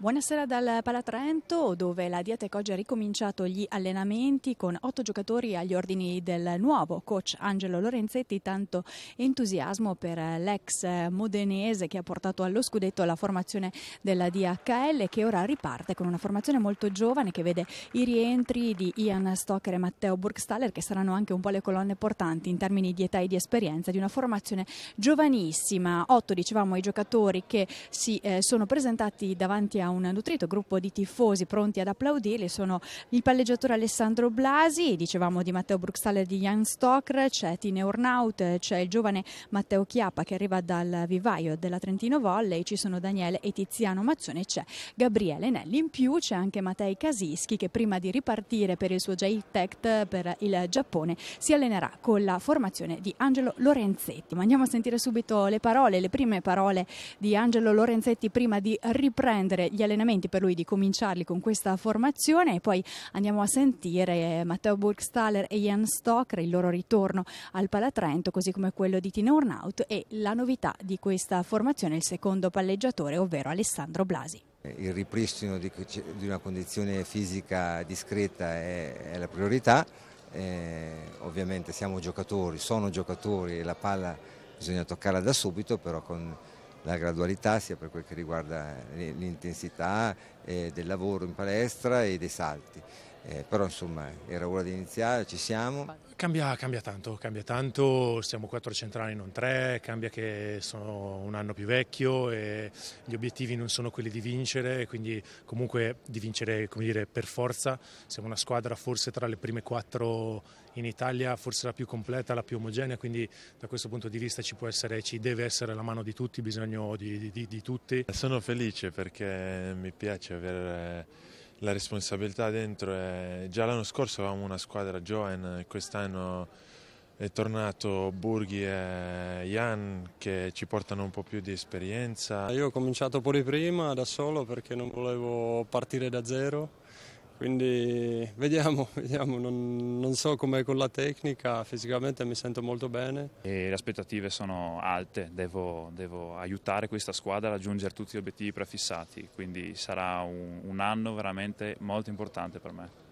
Buonasera dal Palatrento, dove la Diatec oggi ha ricominciato gli allenamenti con otto giocatori agli ordini del nuovo coach Angelo Lorenzetti. Tanto entusiasmo per l'ex modenese che ha portato allo scudetto la formazione della DHL, che ora riparte con una formazione molto giovane che vede i rientri di Ian Stocker e Matteo Burgstaller, che saranno anche un po' le colonne portanti in termini di età e di esperienza di una formazione giovanissima. Otto, dicevamo, i giocatori che si eh, sono presentati davanti a un nutrito gruppo di tifosi pronti ad applaudirli sono il palleggiatore Alessandro Blasi, dicevamo di Matteo Bruxtaler di Jan Stocker, c'è Tine Ornaut, c'è il giovane Matteo Chiappa che arriva dal vivaio della Trentino Volley, ci sono Daniele e Tiziano Mazzone, c'è Gabriele Nelli, in più c'è anche Mattei Casischi che prima di ripartire per il suo J-Tect per il Giappone si allenerà con la formazione di Angelo Lorenzetti. Ma andiamo a sentire subito le parole, le prime parole di Angelo Lorenzetti prima di riprendere gli gli allenamenti per lui di cominciarli con questa formazione e poi andiamo a sentire eh, Matteo Burgstaller e Jan Stocker, il loro ritorno al Palatrento, così come quello di Tino Urnaut e la novità di questa formazione, il secondo palleggiatore, ovvero Alessandro Blasi. Il ripristino di, una condizione fisica discreta è, la priorità, eh, ovviamente siamo giocatori, sono giocatori e la palla bisogna toccarla da subito, però con la gradualità sia per quel che riguarda eh, l'intensità eh, del lavoro in palestra e dei salti. Eh, però insomma era ora di iniziare, ci siamo. Cambia, cambia, tanto, cambia tanto, siamo quattro centrali non tre, cambia che sono un anno più vecchio e gli obiettivi non sono quelli di vincere, quindi comunque di vincere dire, per forza, siamo una squadra forse tra le prime quattro in Italia, forse la più completa, la più omogenea, quindi da questo punto di vista ci può essere, ci deve essere la mano di tutti, bisogno di, di, di, di tutti. Sono felice perché mi piace avere la responsabilità dentro è... Già l'anno scorso avevamo una squadra giovane, quest'anno è tornato Burghi e Jan che ci portano un po' più di esperienza. Io ho cominciato pure prima da solo perché non volevo partire da zero quindi vediamo, vediamo. Non, non, so com'è con la tecnica, fisicamente mi sento molto bene. E le aspettative sono alte, devo, devo, aiutare questa squadra a raggiungere tutti gli obiettivi prefissati, quindi sarà un, un anno veramente molto importante per me.